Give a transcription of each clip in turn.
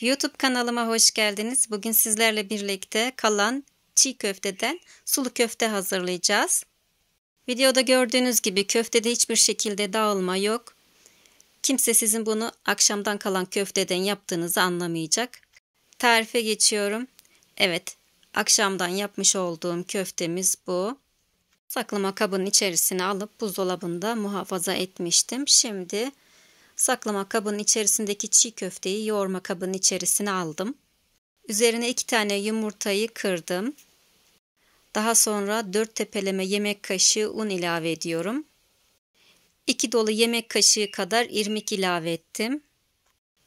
YouTube kanalıma hoş geldiniz. Bugün sizlerle birlikte kalan çiğ köfteden sulu köfte hazırlayacağız. Videoda gördüğünüz gibi köftede hiçbir şekilde dağılma yok. Kimse sizin bunu akşamdan kalan köfteden yaptığınızı anlamayacak. Tarife geçiyorum. Evet, akşamdan yapmış olduğum köftemiz bu. Saklama kabının içerisine alıp buzdolabında muhafaza etmiştim. Şimdi Saklama kabının içerisindeki çiğ köfteyi yoğurma kabının içerisine aldım. Üzerine iki tane yumurtayı kırdım. Daha sonra dört tepeleme yemek kaşığı un ilave ediyorum. İki dolu yemek kaşığı kadar irmik ilave ettim.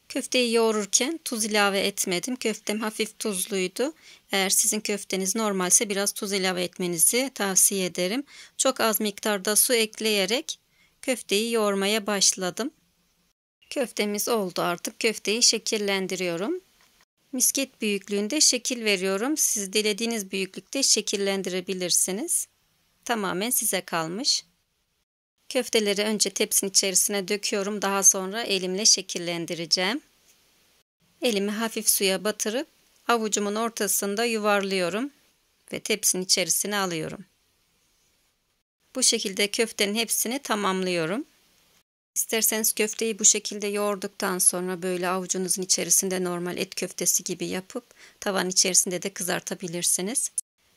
Köfteyi yoğururken tuz ilave etmedim. Köftem hafif tuzluydu. Eğer sizin köfteniz normalse biraz tuz ilave etmenizi tavsiye ederim. Çok az miktarda su ekleyerek köfteyi yoğurmaya başladım. Köftemiz oldu artık. Köfteyi şekillendiriyorum. Misket büyüklüğünde şekil veriyorum. Siz dilediğiniz büyüklükte şekillendirebilirsiniz. Tamamen size kalmış. Köfteleri önce tepsinin içerisine döküyorum. Daha sonra elimle şekillendireceğim. Elimi hafif suya batırıp avucumun ortasında yuvarlıyorum ve tepsinin içerisine alıyorum. Bu şekilde köftenin hepsini tamamlıyorum. İsterseniz köfteyi bu şekilde yoğurduktan sonra böyle avucunuzun içerisinde normal et köftesi gibi yapıp tavan içerisinde de kızartabilirsiniz.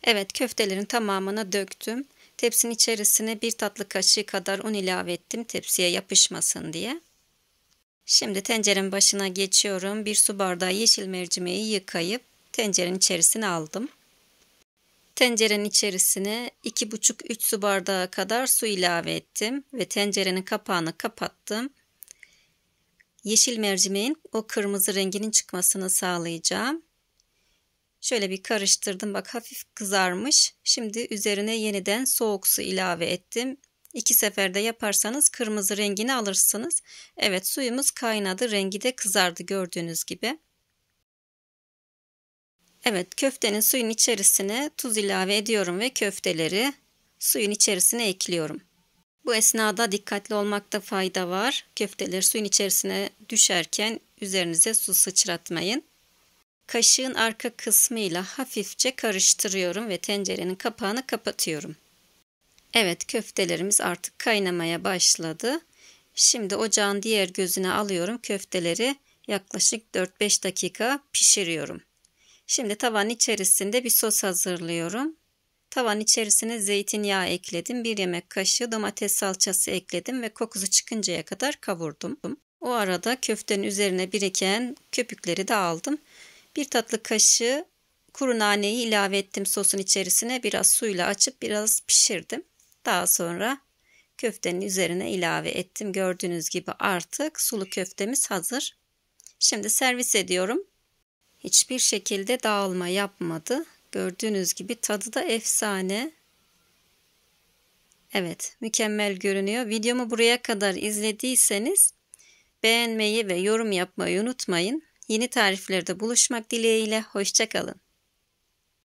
Evet köftelerin tamamına döktüm. Tepsinin içerisine bir tatlı kaşığı kadar un ilave ettim tepsiye yapışmasın diye. Şimdi tencerenin başına geçiyorum. Bir su bardağı yeşil mercimeği yıkayıp tencerenin içerisine aldım. Tencerenin içerisine 2,5-3 su bardağı kadar su ilave ettim ve tencerenin kapağını kapattım. Yeşil mercimeğin o kırmızı renginin çıkmasını sağlayacağım. Şöyle bir karıştırdım bak hafif kızarmış. Şimdi üzerine yeniden soğuk su ilave ettim. İki seferde yaparsanız kırmızı rengini alırsınız. Evet suyumuz kaynadı rengi de kızardı gördüğünüz gibi. Evet köftenin suyun içerisine tuz ilave ediyorum ve köfteleri suyun içerisine ekliyorum. Bu esnada dikkatli olmakta fayda var. Köfteleri suyun içerisine düşerken üzerinize su sıçratmayın. Kaşığın arka kısmıyla hafifçe karıştırıyorum ve tencerenin kapağını kapatıyorum. Evet köftelerimiz artık kaynamaya başladı. Şimdi ocağın diğer gözüne alıyorum. Köfteleri yaklaşık 4-5 dakika pişiriyorum. Şimdi tavanın içerisinde bir sos hazırlıyorum. Tavanın içerisine zeytinyağı ekledim. 1 yemek kaşığı domates salçası ekledim ve kokusu çıkıncaya kadar kavurdum. O arada köftenin üzerine biriken köpükleri de aldım. Bir tatlı kaşığı kuru naneyi ilave ettim sosun içerisine. Biraz suyla açıp biraz pişirdim. Daha sonra köftenin üzerine ilave ettim. Gördüğünüz gibi artık sulu köftemiz hazır. Şimdi servis ediyorum. Hiçbir şekilde dağılma yapmadı. Gördüğünüz gibi tadı da efsane. Evet mükemmel görünüyor. Videomu buraya kadar izlediyseniz beğenmeyi ve yorum yapmayı unutmayın. Yeni tariflerde buluşmak dileğiyle. Hoşçakalın.